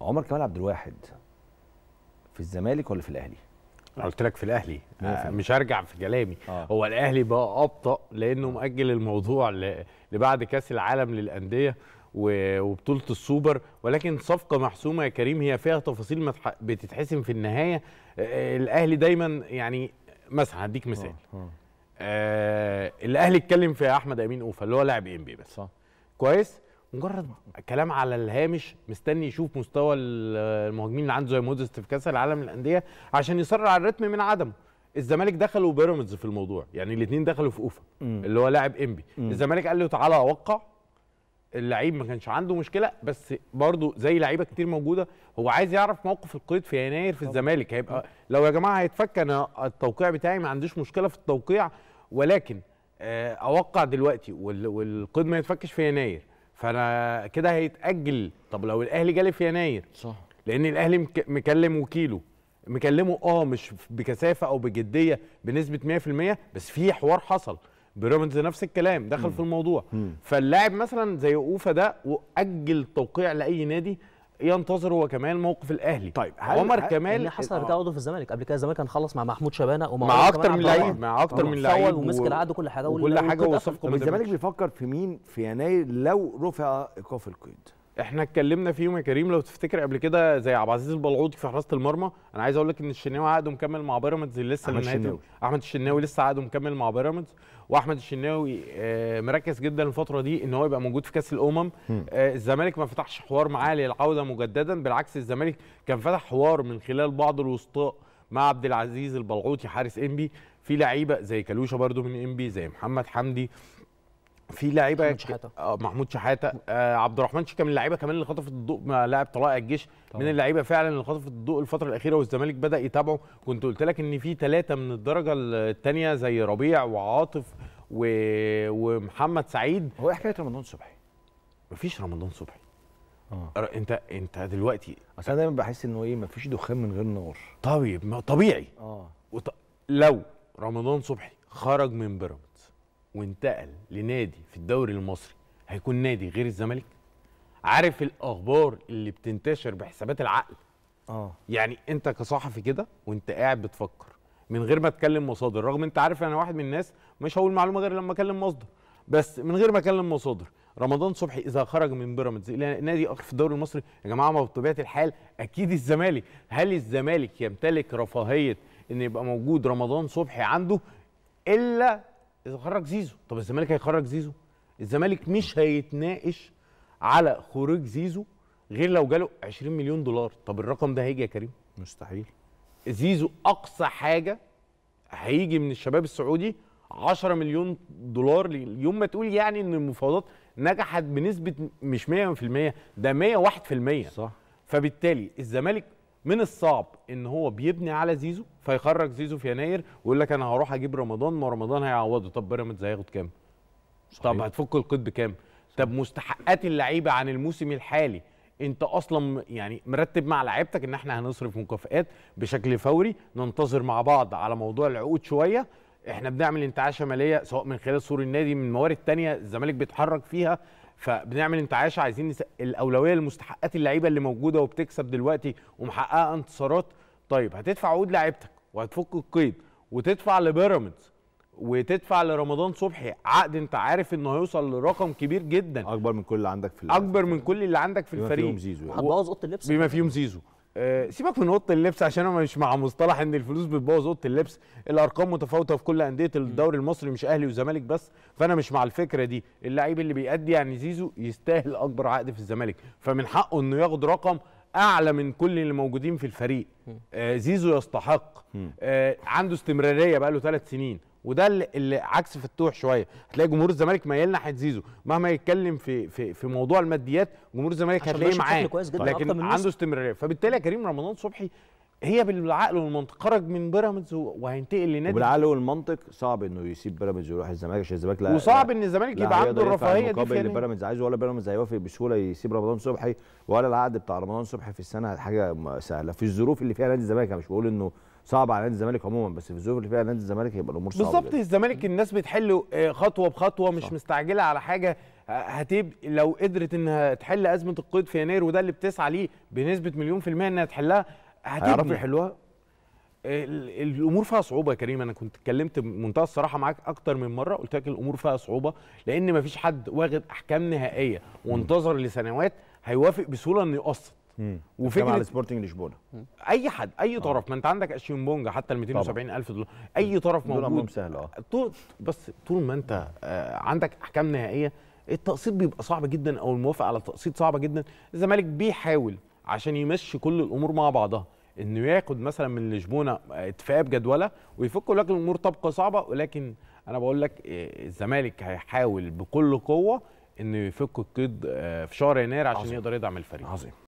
عمر كمال عبد الواحد في الزمالك ولا في الاهلي؟ انا قلت لك في الاهلي آه مش هرجع في كلامي آه. هو الاهلي بقى ابطا لانه مأجل الموضوع لبعد كاس العالم للانديه وبطوله السوبر ولكن صفقه محسومه يا كريم هي فيها تفاصيل بتتحسم في النهايه آه، الاهلي دايما يعني مثلا هديك مثال آه،, آه. آه الاهلي اتكلم في احمد امين اوفا اللي هو لاعب إيه ام بي بس صح. كويس مجرد كلام على الهامش مستني يشوف مستوى المهاجمين اللي عنده زي موزست في كاس العالم للانديه عشان يسرع الريتم من عدمه الزمالك دخلوا بيراميدز في الموضوع يعني الاثنين دخلوا في اوفا اللي هو لاعب انبي الزمالك قال له تعالى اوقع اللعيب ما كانش عنده مشكله بس برضه زي لعيبه كتير موجوده هو عايز يعرف موقف القيد في يناير في الزمالك هيبقى لو يا جماعه هيتفك انا التوقيع بتاعي ما عنديش مشكله في التوقيع ولكن آه، اوقع دلوقتي والقيد ما يتفكش في يناير فانا كده هيتاجل طب لو الاهلي جالي في يناير صح لان الاهلي مكلم وكيله مكلمه اه مش بكثافه او بجديه بنسبه 100% بس في حوار حصل بيراميدز نفس الكلام دخل مم. في الموضوع فاللاعب مثلا زي اوفا ده واجل توقيع لاي نادي ينتظر هو كمان موقف الاهلي طيب عمر كمال اللي حصل ده آه. في الزمالك قبل كده الزمالك كان خلص مع محمود شبانه ومع مع اكتر من لعيب مع اكتر من لعيب ومسك العقد وكل حاجه وكل حاجه وصفقه الزمالك بيفكر في مين في يناير لو رفع ايقاف القيد احنا اتكلمنا فيهم يا كريم لو تفتكر قبل كده زي عبد العزيز البلعوطي في حراسه المرمى انا عايز اقول لك ان الشناوي عقده مكمل مع بيراميدز لسه احمد الشناوي احمد الشناوي لسه عقده مكمل مع بيراميدز واحمد الشناوي آه، مركز جدا الفتره دي ان هو يبقى موجود في كاس الامم آه، الزمالك ما فتحش حوار معاه للعوده مجددا بالعكس الزمالك كان فتح حوار من خلال بعض الوسطاء مع عبد العزيز البلعوطي حارس انبي في لعيبه زي كلوشه برده من انبي زي محمد حمدي في لعيبه محمود شحاته اه محمود شحاته آه عبد الرحمن شيكا من اللعيبه كمان اللي خطفت الضوء لاعب طلائع الجيش طبعا. من اللعيبه فعلا اللي خطفت الضوء الفتره الاخيره والزمالك بدا يتابعه كنت قلت لك ان في ثلاثه من الدرجه الثانيه زي ربيع وعاطف و... ومحمد سعيد هو ايه حكايه رمضان صبحي؟ مفيش رمضان صبحي آه. انت انت دلوقتي اصل انا دايما بحس انه ايه مفيش دخان من غير نار طيب طبيعي اه وط... لو رمضان صبحي خرج من بيراميدز وانتقل لنادي في الدوري المصري هيكون نادي غير الزمالك عارف الاخبار اللي بتنتشر بحسابات العقل اه يعني انت كصحفي كده وانت قاعد بتفكر من غير ما تكلم مصادر رغم انت عارف انا واحد من الناس مش هقول معلومه غير لما اكلم مصدر بس من غير ما اكلم مصادر رمضان صبحي اذا خرج من بيراميدز الى نادي اخر في الدوري المصري يا جماعه ما بطبيعه الحال اكيد الزمالك هل الزمالك يمتلك رفاهيه ان يبقى موجود رمضان صبحي عنده الا اذا خرج زيزو طب الزمالك هيخرج زيزو الزمالك مش هيتناقش على خروج زيزو غير لو جاله 20 مليون دولار طب الرقم ده هيجي يا كريم مستحيل زيزو اقصى حاجه هيجي من الشباب السعودي 10 مليون دولار يوم ما تقول يعني ان المفاوضات نجحت بنسبه مش 100% ده 101% صح فبالتالي الزمالك من الصعب ان هو بيبني على زيزو فيخرج زيزو في يناير ويقول لك انا هروح اجيب رمضان ما رمضان هيعوضه طب بيراميدز هياخد كام؟ طب هتفك القيد بكام؟ طب مستحقات اللعيبه عن الموسم الحالي انت اصلا يعني مرتب مع لعيبتك ان احنا هنصرف مكافئات بشكل فوري ننتظر مع بعض على موضوع العقود شويه احنا بنعمل انتعاشه ماليه سواء من خلال سور النادي من موارد تانية الزمالك بيتحرك فيها فبنعمل انتعاش عايزين نس... الاولويه لمستحقات اللعيبه اللي موجوده وبتكسب دلوقتي ومحققه انتصارات طيب هتدفع عقود لعيبتك وهتفك القيد وتدفع لبيراميدز وتدفع لرمضان صبحي عقد انت عارف انه هيوصل لرقم كبير جدا اكبر من كل اللي عندك في اكبر من كل اللي عندك في الفريق بما فيهم زيزو يعني. اوضه اللبس بما فيهم زيزو آه، سيبك من اوضه اللبس عشان انا مش مع مصطلح ان الفلوس بتبوظ اوضه اللبس الارقام متفاوته في كل انديه الدوري المصري مش اهلي وزمالك بس فانا مش مع الفكره دي اللعيب اللي بيأدي يعني زيزو يستاهل اكبر عقد في الزمالك فمن حقه انه ياخد رقم اعلى من كل اللي موجودين في الفريق آه زيزو يستحق آه عنده استمراريه بقى له ثلاث سنين وده اللي عكس فتوح شويه هتلاقي جمهور الزمالك ميال ناحيه زيزو مهما يتكلم في في في موضوع الماديات جمهور الزمالك هتلاقيه معاه لكن عنده استمراريه فبالتالي يا كريم رمضان صبحي هي بالعقل والمنطق خرج من بيراميدز وهينتقل لنادي وبالعقل والمنطق صعب انه يسيب بيراميدز ويروح الزمالك عشان الزمالك لا وصعب ان الزمالك يبقى عنده الرفاهيه دي في بيراميدز عايزه ولا بيراميدز هيوافق بسهوله يسيب رمضان صبحي ولا العقد بتاع رمضان صبحي في السنه حاجه سهله في الظروف اللي فيها نادي الزمالك انا مش بقول انه صعب على نادي الزمالك عموما بس في الظروف اللي فيها نادي الزمالك هيبقى الامور صعبه بالظبط الزمالك الناس بتحله آه، خطوه بخطوه مش صح. مستعجله على حاجه آه، هتبقى لو قدرت انها تحل ازمه القيد في يناير وده اللي بتسعى ليه بنسبه مليون في الميه انها تحلها هتعرفوا يحلوها الامور فيها صعوبه يا كريم انا كنت اتكلمت بمنتهى الصراحه معاك اكتر من مره قلت لك الامور فيها صعوبه لان مفيش حد واخد احكام نهائيه وانتظر لسنوات هيوافق بسهوله انه يقسط وفكره على سبورتنج لشبونه اي حد اي آه. طرف ما انت عندك بونجا حتى ال 270 الف دولار اي طرف موجود سهل اه بس طول ما انت آه، عندك احكام نهائيه التقسيط بيبقى صعب جدا او الموافقه على التقسيط صعبه جدا الزمالك بيحاول عشان يمشي كل الامور مع بعضها انه ياخد مثلا من لشبونه آه، اتفاق بجدوله ويفكوا لك الامور تبقى صعبه ولكن انا بقول لك الزمالك هيحاول بكل قوه انه يفك القيد في شهر يناير عشان عظيم. يقدر يدعم الفريق عظيم